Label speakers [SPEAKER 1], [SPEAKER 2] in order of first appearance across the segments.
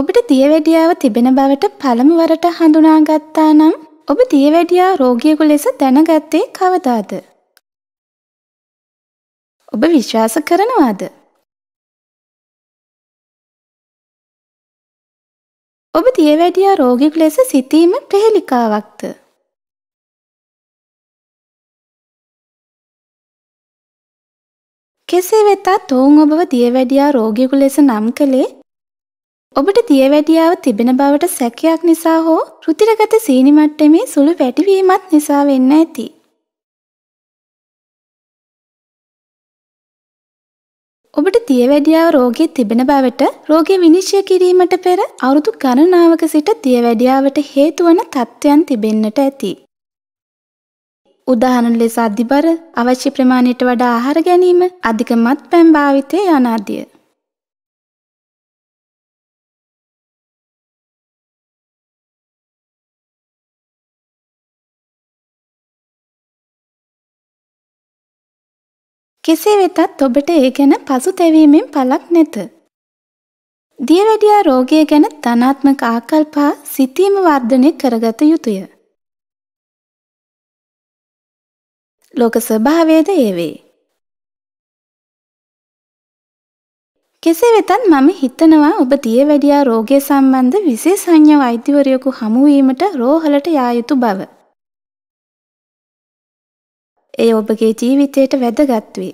[SPEAKER 1] ඔබට දියවැඩියාව තිබෙන බවට පළමු වරට හඳුනාගත්තා නම් ඔබ දියවැඩියා රෝගියෙකු
[SPEAKER 2] ලෙස දැනගත්තේ කවදාද? ඔබ විශ්වාස
[SPEAKER 3] කරනවාද? ඔබ දියවැඩියා රෝගික් ලෙස සිතීම ප්‍රහෙලිකාවක්ද. කෙසේ වෙතත් ඔවුන් ඔබව දියවැඩියා රෝගිකු ලෙස නම් කළේ ඔබට
[SPEAKER 1] දියවැඩියාව
[SPEAKER 3] තිබෙන බවට සැකයක් නිසා හෝ ෘතිරගත සීනි මට්ටමේ සුළු වැටිවීමත් නිසා වෙන්න ඇති. ඔබට දියවැඩියාව රෝගී තිබෙන බවට රෝගය විනිශ්චය කිරීමට පෙර
[SPEAKER 1] අවුරුදු ගණනාවක සිට දියවැඩියාවට හේතුවන තත්ත්වයන් තිබෙන්නට ඇති.
[SPEAKER 3] උදාහරණ ලෙස අධිබර අවශ්‍ය ප්‍රමාණයට වඩා ආහාර ගැනීම අධික මත්පැන් භාවිතය යනාදිය. කෙසේ වෙතත් ඔබට ඒ ගැන පසුතැවීමෙන් පළක් නැත. දියවැඩියා රෝගය ගැන ධනාත්මක ආකල්ප සිතීම වර්ධනය කරගත යුතුය. ලෝක ස්වභාවයේද ඒ වේ. කෙසේ වෙතත් මම හිතනවා ඔබ දියවැඩියා රෝගය
[SPEAKER 1] සම්බන්ධ විශේෂඥ වෛද්‍යවරයෙකු හමු වීමට රෝහලට යා යුතු බව.
[SPEAKER 2] එය ඔබගේ ජීවිතයට වැදගත් වේ.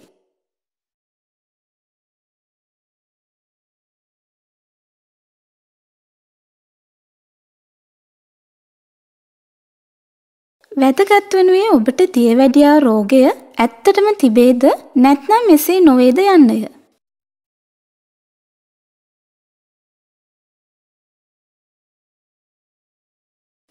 [SPEAKER 3] වැදගත් වනුයේ ඔබට දියවැඩියා රෝගය ඇත්තටම තිබේද නැත්නම් මෙසේ නොවේද යන්නය.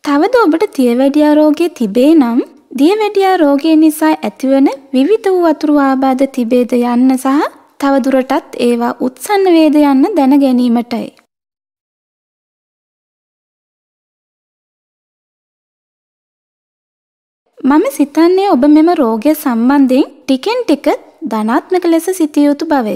[SPEAKER 2] තවද ඔබට දියවැඩියා රෝගය තිබේ නම්
[SPEAKER 1] දියවැඩියා රෝගය නිසා ඇතිවන විවිධ වූ වතුරු ආබාධ තිබේද යන්න සහ
[SPEAKER 2] තවදුරටත් ඒවා උත්සන්න වේද යන්න දැන ගැනීමටයි.
[SPEAKER 3] මම සිතන්නේ ඔබ මෙම රෝගය සම්බන්ධයෙන් ටිකෙන් ටික ධනාත්මක ලෙස සිතිය යුතු බවය.